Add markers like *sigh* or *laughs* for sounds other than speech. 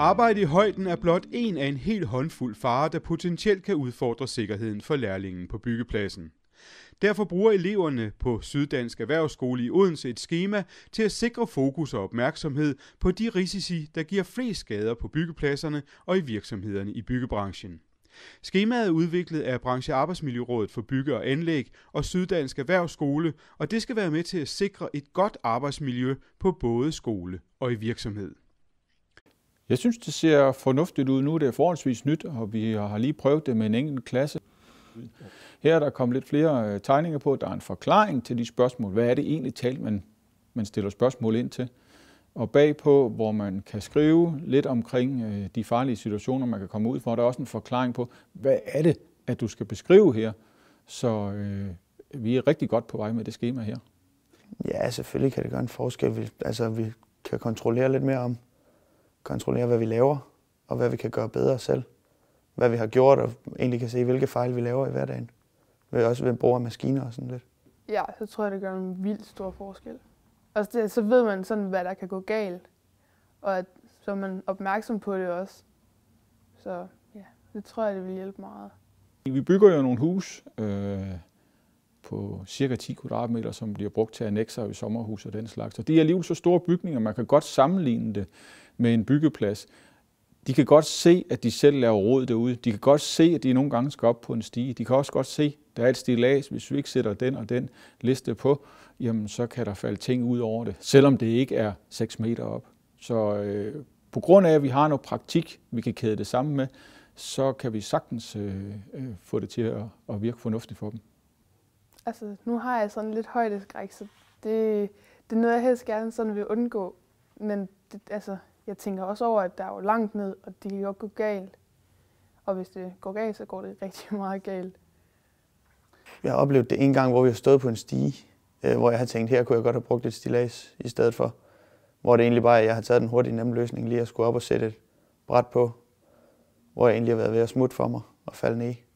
Arbejde i højden er blot en af en hel håndfuld farer, der potentielt kan udfordre sikkerheden for lærlingen på byggepladsen. Derfor bruger eleverne på Syddansk Erhvervsskole i Odense et skema til at sikre fokus og opmærksomhed på de risici, der giver flest skader på byggepladserne og i virksomhederne i byggebranchen. Skemaet er udviklet af Branche Arbejdsmiljørådet for Bygge og Anlæg og Syddansk Erhvervsskole, og det skal være med til at sikre et godt arbejdsmiljø på både skole og i virksomhed. Jeg synes, det ser fornuftigt ud nu. Det er forholdsvis nyt, og vi har lige prøvet det med en enkelt klasse. Her er der kommet lidt flere øh, tegninger på. Der er en forklaring til de spørgsmål. Hvad er det egentlig tal, man, man stiller spørgsmål ind til? Og bagpå, hvor man kan skrive lidt omkring øh, de farlige situationer, man kan komme ud for, der er også en forklaring på, hvad er det, at du skal beskrive her? Så øh, vi er rigtig godt på vej med det schema her. Ja, selvfølgelig kan det gøre en forskel. Vi, altså, vi kan kontrollere lidt mere om, kontrollere, hvad vi laver, og hvad vi kan gøre bedre selv. Hvad vi har gjort, og egentlig kan se, hvilke fejl vi laver i hverdagen. Vi også ved brug af maskiner og sådan lidt. Ja, så tror jeg, det gør en vild stor forskel. Og så, altså, så ved man sådan, hvad der kan gå galt, og at, så er man opmærksom på det også. Så ja, det tror jeg, det vil hjælpe meget. Vi bygger jo nogle hus øh, på cirka 10 kvadratmeter, som bliver brugt til annexer i sommerhus og den slags. Og det er alligevel så store bygninger, man kan godt sammenligne det med en byggeplads, de kan godt se, at de selv laver råd derude. De kan godt se, at de nogle gange skal op på en stige. De kan også godt se, at der er et stilas. Hvis vi ikke sætter den og den liste på, jamen så kan der falde ting ud over det, selvom det ikke er 6 meter op. Så øh, på grund af, at vi har noget praktik, vi kan kæde det sammen med, så kan vi sagtens øh, øh, få det til at, at virke fornuftigt for dem. Altså, nu har jeg sådan lidt højdeskræk, så det, det er noget, jeg helst gerne sådan vil undgå. Men det, altså, jeg tænker også over, at der er jo langt ned, og det kan godt gå galt. Og hvis det går galt, så går det *laughs* rigtig meget galt. Jeg har oplevet det en gang, hvor vi har stået på en stige, øh, hvor jeg har tænkt, her kunne jeg godt have brugt et stilas i stedet for. Hvor det egentlig bare er, at jeg har taget den hurtige nemme løsning lige at skulle op og sætte et bræt på, hvor jeg egentlig har været ved at smutte for mig og falde ned.